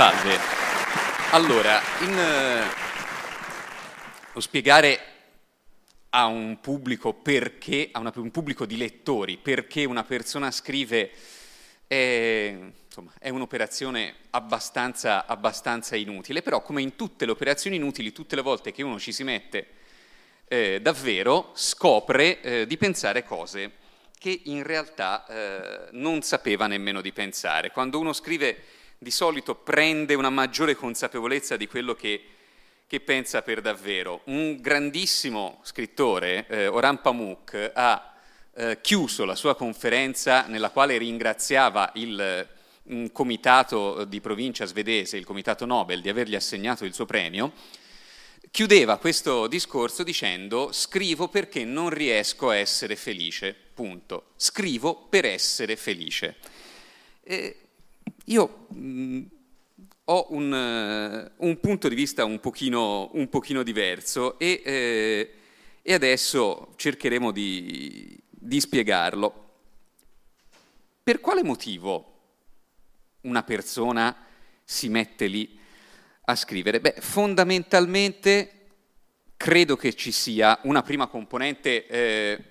Salve. Allora, in, eh, lo spiegare a un pubblico perché, a una, un pubblico di lettori, perché una persona scrive è, insomma, è un'operazione abbastanza, abbastanza, inutile, però come in tutte le operazioni inutili, tutte le volte che uno ci si mette eh, davvero, scopre eh, di pensare cose che in realtà eh, non sapeva nemmeno di pensare. Quando uno scrive di solito prende una maggiore consapevolezza di quello che, che pensa per davvero. Un grandissimo scrittore, eh, Oran Pamuk, ha eh, chiuso la sua conferenza nella quale ringraziava il un comitato eh, di provincia svedese, il comitato Nobel, di avergli assegnato il suo premio, chiudeva questo discorso dicendo scrivo perché non riesco a essere felice, punto. Scrivo per essere felice. E io mh, mm, ho un, eh, un, punto di vista un pochino, un pochino diverso e, eh, e, adesso cercheremo di, di spiegarlo. Per quale motivo una persona si mette lì a scrivere? Beh, fondamentalmente credo che ci sia una prima componente eh,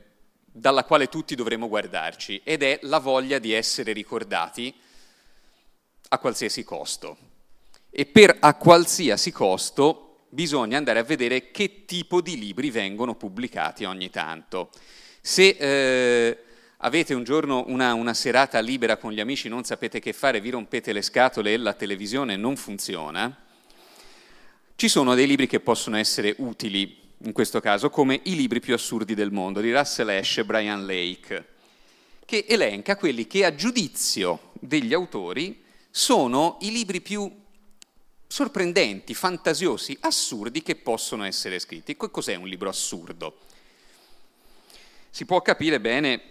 dalla quale tutti dovremmo guardarci ed è la voglia di essere ricordati a qualsiasi costo. E per a qualsiasi costo bisogna andare a vedere che tipo di libri vengono pubblicati ogni tanto. Se eh, avete un giorno una, una, serata libera con gli amici, non sapete che fare, vi rompete le scatole e la televisione non funziona, ci sono dei libri che possono essere utili in questo caso, come I libri più assurdi del mondo di Russell Ash e Brian Lake, che elenca quelli che a giudizio degli autori sono i libri più sorprendenti, fantasiosi, assurdi che possono essere scritti. Cos'è un libro assurdo? Si può capire bene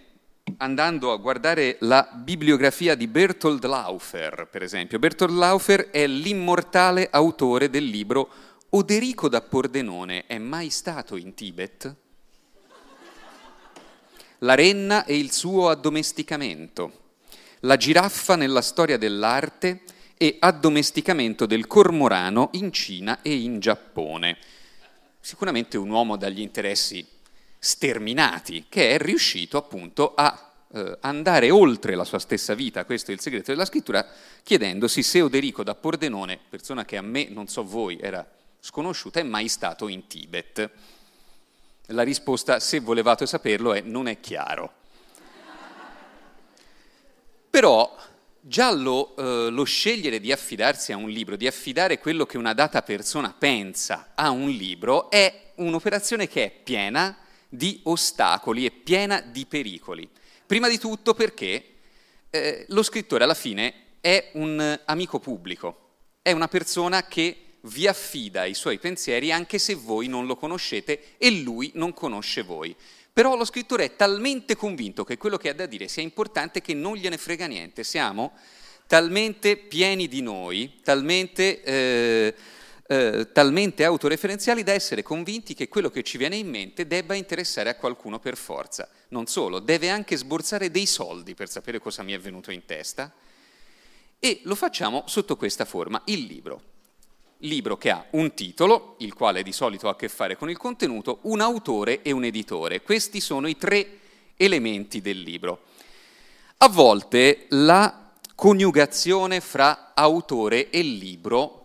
andando a guardare la bibliografia di Bertolt Laufer, per esempio. Bertolt Laufer è l'immortale autore del libro Oderico da Pordenone è mai stato in Tibet? La renna e il suo addomesticamento. La giraffa nella storia dell'arte e addomesticamento del cormorano in Cina e in Giappone. Sicuramente un uomo dagli interessi sterminati che è riuscito appunto a eh, andare oltre la sua stessa vita, questo è il segreto della scrittura, chiedendosi se Oderico da Pordenone, persona che a me, non so voi, era sconosciuta, è mai stato in Tibet. La risposta, se volevate saperlo, è non è chiaro. Però già lo, eh, lo, scegliere di affidarsi a un libro, di affidare quello che una data persona pensa a un libro, è un'operazione che è piena di ostacoli e piena di pericoli. Prima di tutto perché eh, lo scrittore alla fine è un amico pubblico, è una persona che vi affida i suoi pensieri anche se voi non lo conoscete e lui non conosce voi. Però lo scrittore è talmente convinto che quello che ha da dire sia importante che non gliene frega niente. Siamo talmente pieni di noi, talmente, eh, eh, talmente autoreferenziali da essere convinti che quello che ci viene in mente debba interessare a qualcuno per forza. Non solo, deve anche sborsare dei soldi per sapere cosa mi è venuto in testa. E lo facciamo sotto questa forma, il libro libro che ha un titolo, il quale di solito ha a che fare con il contenuto, un autore e un editore. Questi sono i tre elementi del libro. A volte la coniugazione fra autore e libro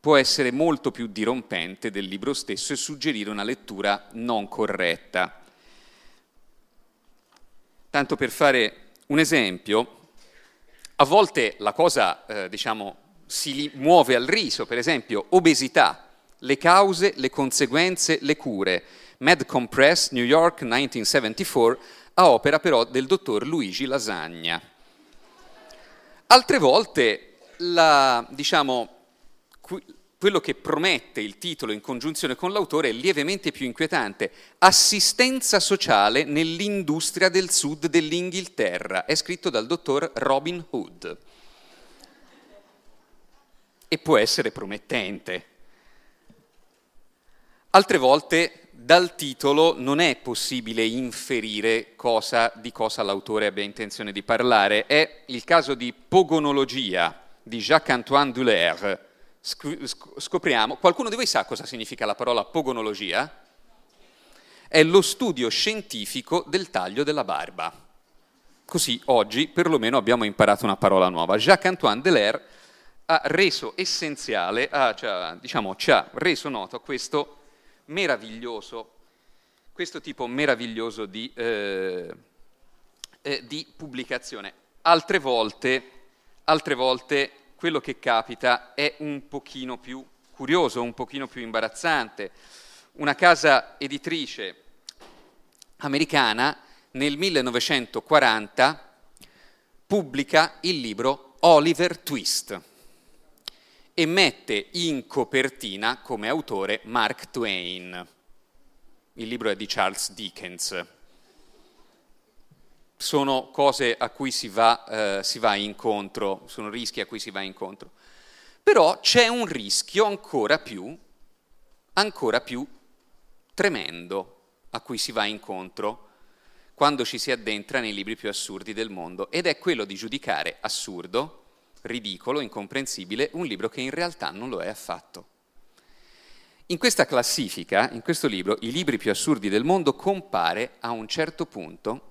può essere molto più dirompente del libro stesso e suggerire una lettura non corretta. Tanto per fare un esempio, a volte la cosa, eh, diciamo, si muove al riso, per esempio obesità, le cause, le conseguenze, le cure. Mad Compress, New York 1974, a opera però del dottor Luigi Lasagna. Altre volte la, diciamo, quello che promette il titolo in congiunzione con l'autore è lievemente più inquietante. Assistenza sociale nell'industria del sud dell'Inghilterra, è scritto dal dottor Robin Hood e può essere promettente. Altre volte dal titolo non è possibile inferire cosa, di cosa l'autore abbia intenzione di parlare. È il caso di Pogonologia di Jacques-Antoine Duller. Scopriamo, qualcuno di voi sa cosa significa la parola pogonologia? È lo studio scientifico del taglio della barba. Così oggi perlomeno abbiamo imparato una parola nuova. Jacques-Antoine Duller ha reso essenziale, ha, cioè, diciamo, ci ha reso noto questo meraviglioso, questo tipo meraviglioso di, eh, eh, di pubblicazione. Altre volte, altre volte quello che capita è un pochino più curioso, un pochino più imbarazzante. Una casa editrice americana nel 1940 pubblica il libro Oliver Twist e mette in copertina come autore Mark Twain. Il libro è di Charles Dickens. Sono cose a cui si va, eh, si va incontro, sono rischi a cui si va incontro. Però c'è un rischio ancora più, ancora più tremendo a cui si va incontro quando ci si addentra nei libri più assurdi del mondo ed è quello di giudicare assurdo ridicolo, incomprensibile, un libro che in realtà non lo è affatto. In questa classifica, in questo libro, i libri più assurdi del mondo compare a un certo punto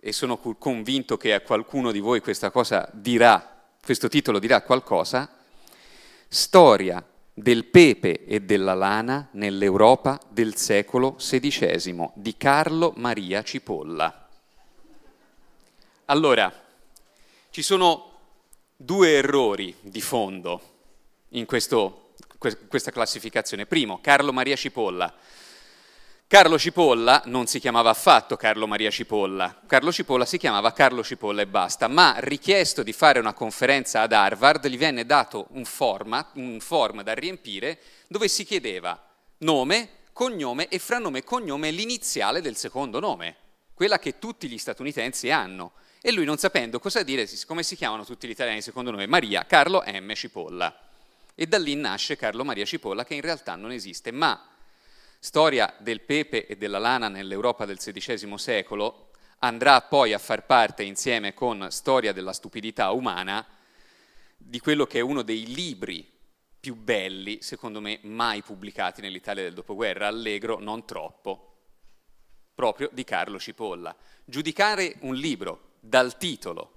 e sono convinto che a qualcuno di voi questa cosa dirà, questo titolo dirà qualcosa, Storia del pepe e della lana nell'Europa del secolo XVI di Carlo Maria Cipolla. Allora, ci sono due errori di fondo in questo, questa classificazione. Primo, Carlo Maria Cipolla. Carlo Cipolla non si chiamava affatto Carlo Maria Cipolla, Carlo Cipolla si chiamava Carlo Cipolla e basta, ma richiesto di fare una conferenza ad Harvard gli venne dato un, forma, un form da riempire dove si chiedeva nome, cognome e fra e cognome l'iniziale del secondo nome, quella che tutti gli statunitensi hanno. E lui, non sapendo cosa dire, come si chiamano tutti gli italiani secondo noi, Maria Carlo M. Cipolla. E da lì nasce Carlo Maria Cipolla, che in realtà non esiste, ma storia del pepe e della lana nell'Europa del XVI secolo andrà poi a far parte, insieme con Storia della stupidità umana, di quello che è uno dei libri più belli, secondo me, mai pubblicati nell'Italia del dopoguerra, allegro non troppo, proprio di Carlo Cipolla. Giudicare un libro dal titolo.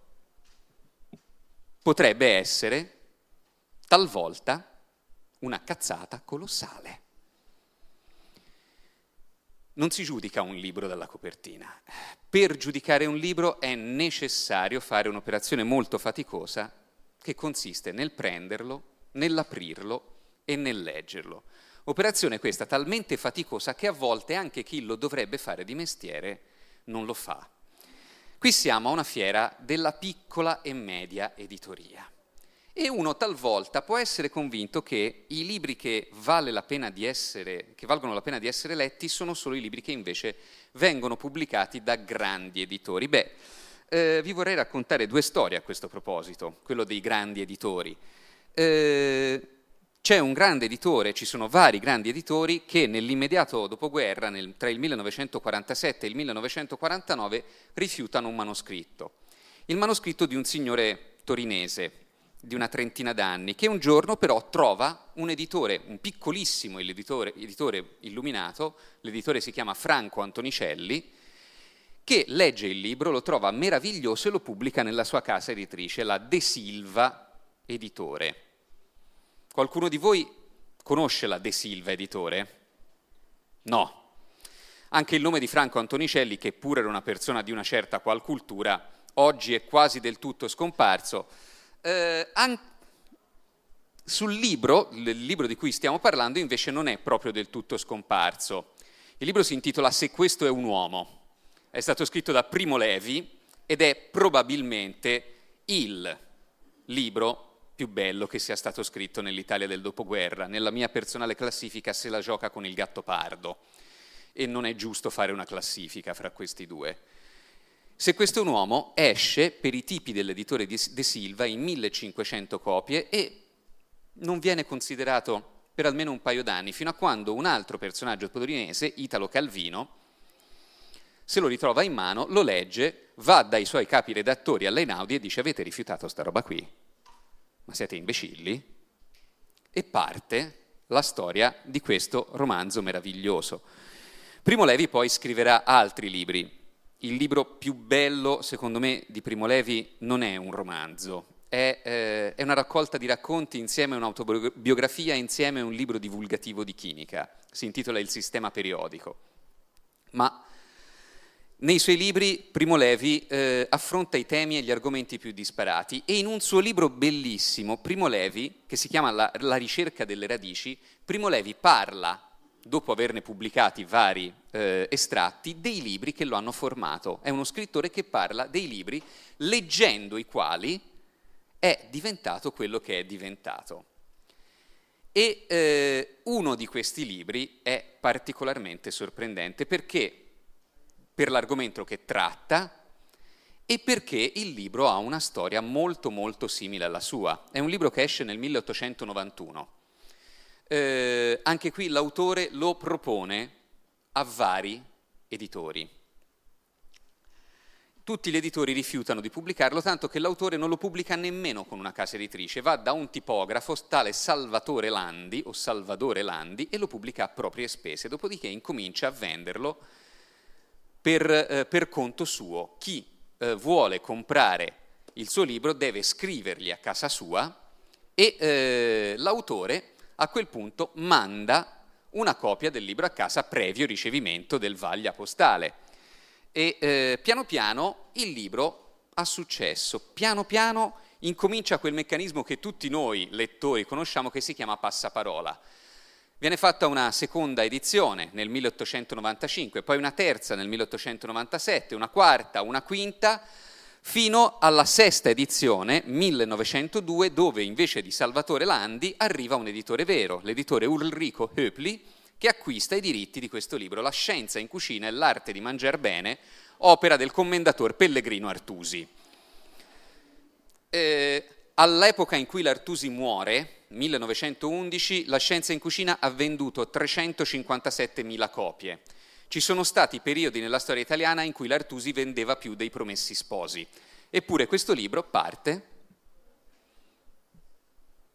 Potrebbe essere talvolta una cazzata colossale. Non si giudica un libro dalla copertina. Per giudicare un libro è necessario fare un'operazione molto faticosa che consiste nel prenderlo, nell'aprirlo e nel leggerlo. Operazione questa talmente faticosa che a volte anche chi lo dovrebbe fare di mestiere non lo fa. Qui siamo a una fiera della piccola e media editoria. E uno talvolta può essere convinto che i libri che, vale la essere, che, valgono la pena di essere letti sono solo i libri che invece vengono pubblicati da grandi editori. Beh, eh, vi vorrei raccontare due storie a questo proposito, quello dei grandi editori. Eh, c'è un grande editore, ci sono vari grandi editori che nell'immediato dopoguerra, nel, tra il 1947 e il 1949, rifiutano un manoscritto. Il manoscritto di un signore torinese di una trentina d'anni che un giorno però trova un editore, un piccolissimo editore, editore illuminato, l'editore si chiama Franco Antonicelli, che legge il libro, lo trova meraviglioso e lo pubblica nella sua casa editrice, la De Silva Editore. Qualcuno di voi conosce la De Silva editore? No. Anche il nome di Franco Antonicelli, che pure era una persona di una certa qual cultura, oggi è quasi del tutto scomparso. Eh, anche sul libro, il libro di cui stiamo parlando, invece non è proprio del tutto scomparso. Il libro si intitola Se questo è un uomo. È stato scritto da Primo Levi ed è probabilmente il libro più bello che sia stato scritto nell'Italia del dopoguerra. Nella mia personale classifica se la gioca con il gatto pardo e non è giusto fare una classifica fra questi due. Se questo è un uomo esce per i tipi dell'editore De Silva in 1500 copie e non viene considerato per almeno un paio d'anni, fino a quando un altro personaggio torinese, Italo Calvino, se lo ritrova in mano, lo legge, va dai suoi capi redattori all'Einaudi e dice avete rifiutato sta roba qui, ma siete imbecilli? E parte la storia di questo romanzo meraviglioso. Primo Levi poi scriverà altri libri. Il libro più bello, secondo me, di Primo Levi non è un romanzo, è, eh, è una raccolta di racconti insieme a un'autobiografia, insieme a un libro divulgativo di chimica. Si intitola Il sistema periodico. Ma nei suoi libri Primo Levi eh, affronta i temi e gli argomenti più disparati e in un suo libro bellissimo, Primo Levi, che si chiama La, La ricerca delle radici, Primo Levi parla dopo averne pubblicati vari eh, estratti, dei libri che lo hanno formato. È uno scrittore che parla dei libri leggendo i quali è diventato quello che è diventato. E eh, uno di questi libri è particolarmente sorprendente perché per l'argomento che tratta e perché il libro ha una storia molto molto simile alla sua. È un libro che esce nel 1891. Eh, anche qui l'autore lo propone a vari editori. Tutti gli editori rifiutano di pubblicarlo, tanto che l'autore non lo pubblica nemmeno con una casa editrice, va da un tipografo, tale Salvatore Landi o Salvadore Landi, e lo pubblica a proprie spese, dopodiché incomincia a venderlo per, eh, per conto suo. Chi eh, vuole comprare il suo libro deve scriverli a casa sua e eh, l'autore a quel punto manda una copia del libro a casa previo ricevimento del vaglia postale. E eh, piano piano il libro ha successo, piano piano incomincia quel meccanismo che tutti noi lettori conosciamo che si chiama passaparola Viene fatta una seconda edizione nel 1895, poi una terza nel 1897, una quarta, una quinta, fino alla sesta edizione, 1902, dove invece di Salvatore Landi arriva un editore vero, l'editore Ulrico Höpli, che acquista i diritti di questo libro, La scienza in cucina e l'arte di mangiar bene, opera del commendator Pellegrino Artusi. Eh, All'epoca in cui l'Artusi muore, 1911, la scienza in cucina ha venduto 357.000 copie. Ci sono stati periodi nella storia italiana in cui l'Artusi vendeva più dei promessi sposi. Eppure questo libro parte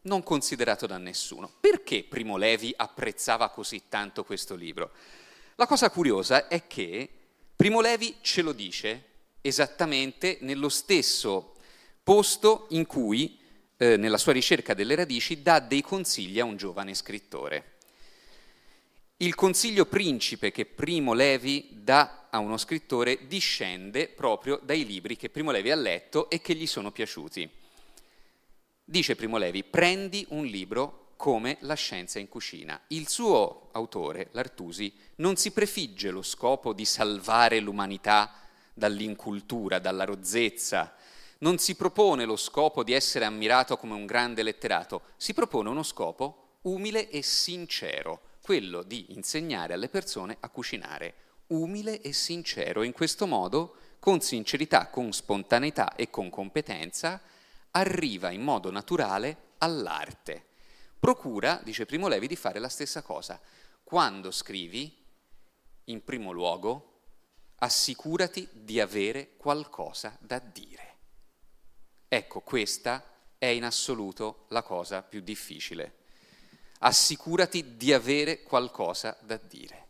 non considerato da nessuno. Perché Primo Levi apprezzava così tanto questo libro? La cosa curiosa è che Primo Levi ce lo dice esattamente nello stesso posto in cui, eh, nella sua ricerca delle radici, dà dei consigli a un giovane scrittore. Il consiglio principe che Primo Levi dà a uno scrittore discende proprio dai libri che Primo Levi ha letto e che gli sono piaciuti. Dice Primo Levi, prendi un libro come La scienza in cucina. Il suo autore, l'Artusi, non si prefigge lo scopo di salvare l'umanità dall'incultura, dalla rozzezza, non si propone lo scopo di essere ammirato come un grande letterato, si propone uno scopo umile e sincero, quello di insegnare alle persone a cucinare, umile e sincero, in questo modo, con sincerità, con spontaneità e con competenza, arriva in modo naturale all'arte. Procura, dice Primo Levi, di fare la stessa cosa. Quando scrivi, in primo luogo, assicurati di avere qualcosa da dire. Ecco, questa è in assoluto la cosa più difficile. Assicurati di avere qualcosa da dire.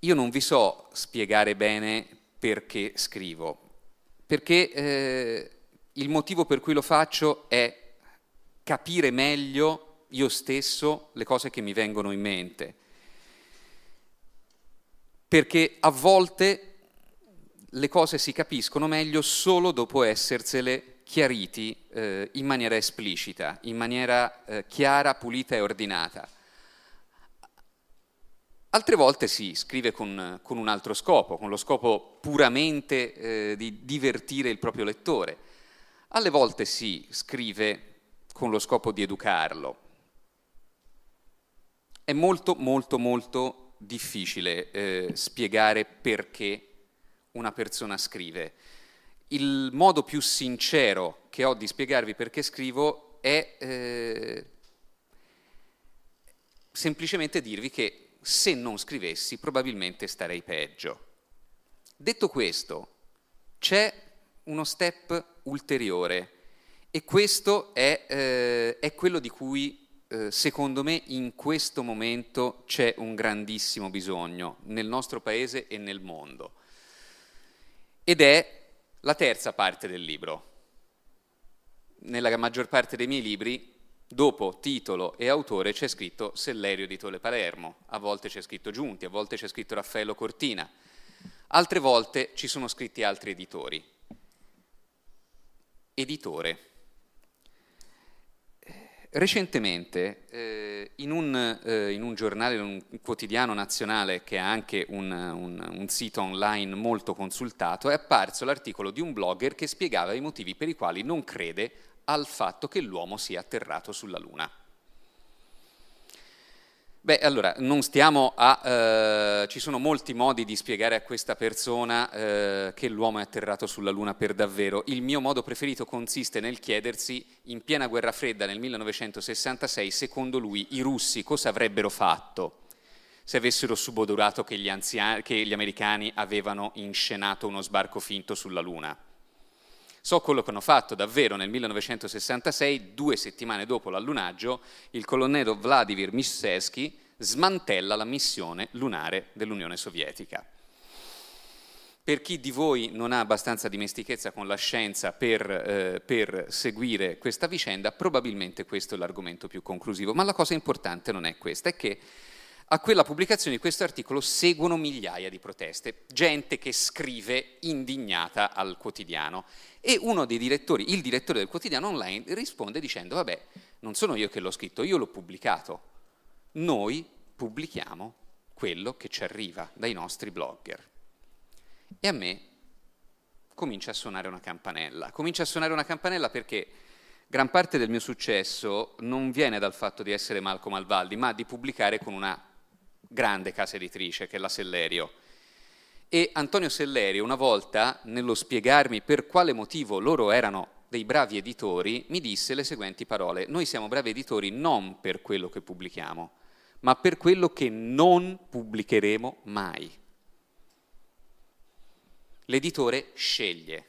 Io non vi so spiegare bene perché scrivo, perché eh, il motivo per cui lo faccio è capire meglio io stesso le cose che mi vengono in mente. Perché a volte le cose si capiscono meglio solo dopo essersele chiariti eh, in maniera esplicita, in maniera eh, chiara, pulita e ordinata. Altre volte si scrive con, con un altro scopo, con lo scopo puramente eh, di divertire il proprio lettore. Alle volte si scrive con lo scopo di educarlo. È molto, molto, molto difficile eh, spiegare perché una persona scrive. Il modo più sincero che ho di spiegarvi perché scrivo è eh, semplicemente dirvi che se non scrivessi probabilmente starei peggio. Detto questo, c'è uno step ulteriore e questo è, eh, è quello di cui eh, secondo me in questo momento c'è un grandissimo bisogno nel nostro paese e nel mondo ed è la terza parte del libro. Nella maggior parte dei miei libri, dopo titolo e autore, c'è scritto Sellerio di Tole Palermo, a volte c'è scritto Giunti, a volte c'è scritto Raffaello Cortina, altre volte ci sono scritti altri editori. Editore. Recentemente eh, in, un, eh, in, un, giornale, in un quotidiano nazionale che ha anche un, un, un, sito online molto consultato, è apparso l'articolo di un blogger che spiegava i motivi per i quali non crede al fatto che l'uomo sia atterrato sulla Luna. Beh, allora, non stiamo a... Eh, ci sono molti modi di spiegare a questa persona eh, che l'uomo è atterrato sulla Luna per davvero. Il mio modo preferito consiste nel chiedersi, in piena guerra fredda nel 1966, secondo lui i russi cosa avrebbero fatto se avessero subodorato che gli, anziani, che gli americani avevano inscenato uno sbarco finto sulla Luna. So quello che hanno fatto davvero nel 1966, due settimane dopo l'allunaggio, il colonnello Vladimir Misseschi smantella la missione lunare dell'Unione Sovietica. Per chi di voi non ha abbastanza dimestichezza con la scienza per, eh, per seguire questa vicenda, probabilmente questo è l'argomento più conclusivo, ma la cosa importante non è questa, è che a quella pubblicazione di questo articolo seguono migliaia di proteste, gente che scrive indignata al quotidiano e uno dei direttori, il direttore del quotidiano online, risponde dicendo, vabbè, non sono io che l'ho scritto, io l'ho pubblicato. Noi pubblichiamo quello che ci arriva dai nostri blogger. E a me comincia a suonare una campanella. Comincia a suonare una campanella perché gran parte del mio successo non viene dal fatto di essere Malcolm Alvaldi, ma di pubblicare con una grande casa editrice che è la Sellerio e Antonio Selleri una volta, nello spiegarmi per quale motivo loro erano dei bravi editori, mi disse le seguenti parole, noi siamo bravi editori non per quello che pubblichiamo, ma per quello che non pubblicheremo mai. L'editore sceglie,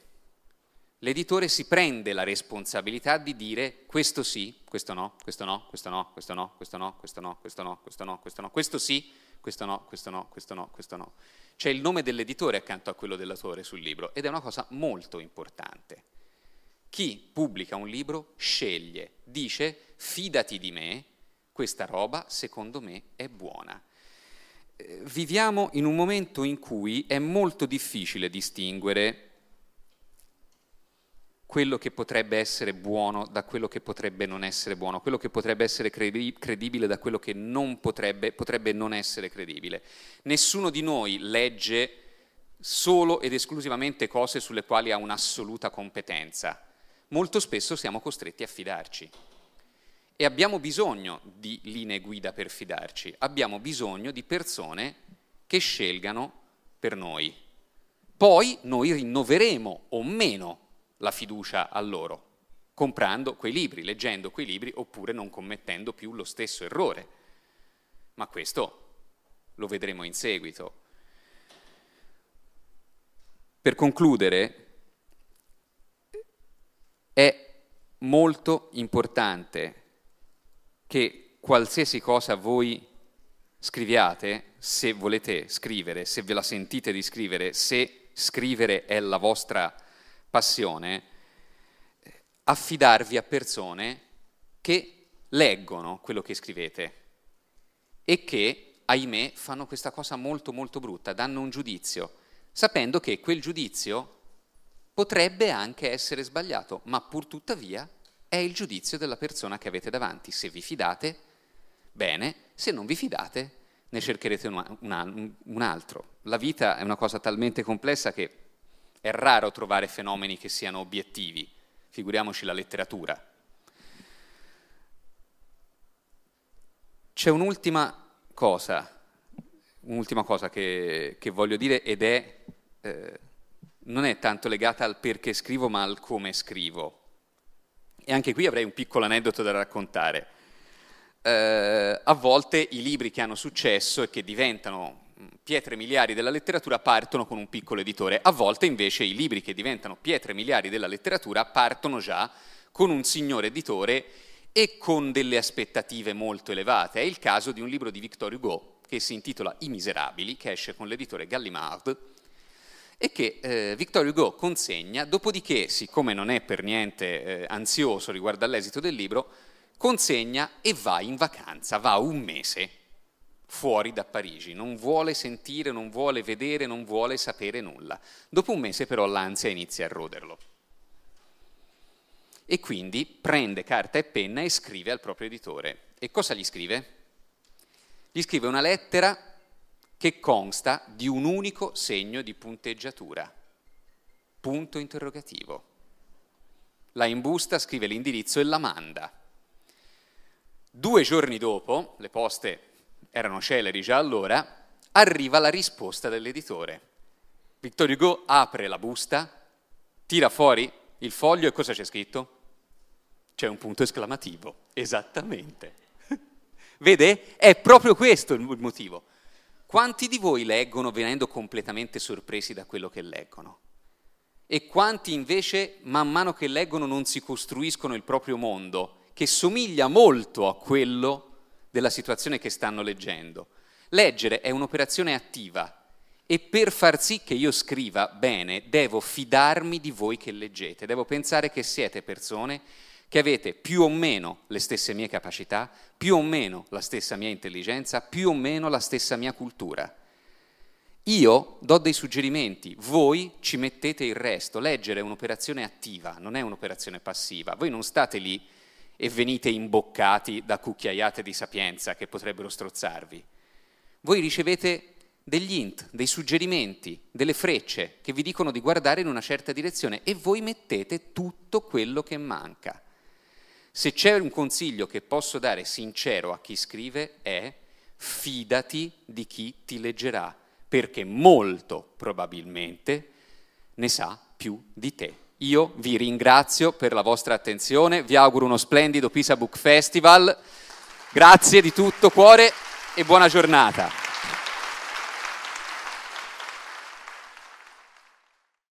l'editore si prende la responsabilità di dire questo sì, questo no, questo no, questo no, questo no, questo no, questo no, questo no, questo no, questo no, questo sì, questo no, questo no, questo no, questo no. Questo no c'è il nome dell'editore accanto a quello dell'autore sul libro ed è una cosa molto importante. Chi pubblica un libro sceglie, dice fidati di me, questa roba secondo me è buona. Eh, viviamo in un momento in cui è molto difficile distinguere quello che potrebbe essere buono da quello che potrebbe non essere buono, quello che potrebbe essere credibile da quello che non potrebbe, potrebbe non essere credibile. Nessuno di noi legge solo ed esclusivamente cose sulle quali ha un'assoluta competenza. Molto spesso siamo costretti a fidarci e abbiamo bisogno di linee guida per fidarci, abbiamo bisogno di persone che scelgano per noi. Poi noi rinnoveremo o meno la fiducia a loro, comprando quei libri, leggendo quei libri oppure non commettendo più lo stesso errore. Ma questo lo vedremo in seguito. Per concludere, è molto importante che qualsiasi cosa voi scriviate, se volete scrivere, se ve la sentite di scrivere, se scrivere è la vostra passione, eh, affidarvi a persone che leggono quello che scrivete e che, ahimè, fanno questa cosa molto molto brutta, danno un giudizio, sapendo che quel giudizio potrebbe anche essere sbagliato, ma pur tuttavia è il giudizio della persona che avete davanti. Se vi fidate, bene, se non vi fidate, ne cercherete un, altro. La vita è una cosa talmente complessa che è raro trovare fenomeni che siano obiettivi, figuriamoci la letteratura. C'è un'ultima cosa, un'ultima cosa che, che, voglio dire ed è, eh, non è tanto legata al perché scrivo ma al come scrivo. E anche qui avrei un piccolo aneddoto da raccontare. Eh, a volte i libri che hanno successo e che diventano pietre miliari della letteratura partono con un piccolo editore, a volte invece i libri che diventano pietre miliari della letteratura partono già con un signore editore e con delle aspettative molto elevate. È il caso di un libro di Victor Hugo che si intitola I Miserabili, che esce con l'editore Gallimard e che eh, Victor Hugo consegna, dopodiché, siccome non è per niente eh, ansioso riguardo all'esito del libro, consegna e va in vacanza, va un mese fuori da Parigi, non vuole sentire, non vuole vedere, non vuole sapere nulla. Dopo un mese però l'ansia inizia a roderlo. E quindi prende carta e penna e scrive al proprio editore. E cosa gli scrive? Gli scrive una lettera che consta di un unico segno di punteggiatura, punto interrogativo. La imbusta, scrive l'indirizzo e la manda. Due giorni dopo, le poste erano celeri già allora, arriva la risposta dell'editore. Victor Hugo apre la busta, tira fuori il foglio e cosa c'è scritto? C'è un punto esclamativo, esattamente. Vede? È proprio questo il motivo. Quanti di voi leggono venendo completamente sorpresi da quello che leggono? E quanti invece, man mano che leggono, non si costruiscono il proprio mondo, che somiglia molto a quello della situazione che stanno leggendo. Leggere è un'operazione attiva e per far sì che io scriva bene devo fidarmi di voi che leggete, devo pensare che siete persone che avete più o meno le stesse mie capacità, più o meno la stessa mia intelligenza, più o meno la stessa mia cultura. Io do dei suggerimenti, voi ci mettete il resto. Leggere è un'operazione attiva, non è un'operazione passiva. Voi non state lì e venite imboccati da cucchiaiate di sapienza che potrebbero strozzarvi. Voi ricevete degli int, dei suggerimenti, delle frecce che vi dicono di guardare in una certa direzione e voi mettete tutto quello che manca. Se c'è un consiglio che posso dare sincero a chi scrive è fidati di chi ti leggerà, perché molto probabilmente ne sa più di te. Io vi ringrazio per la vostra attenzione, vi auguro uno splendido Pisa Book Festival, grazie di tutto cuore e buona giornata.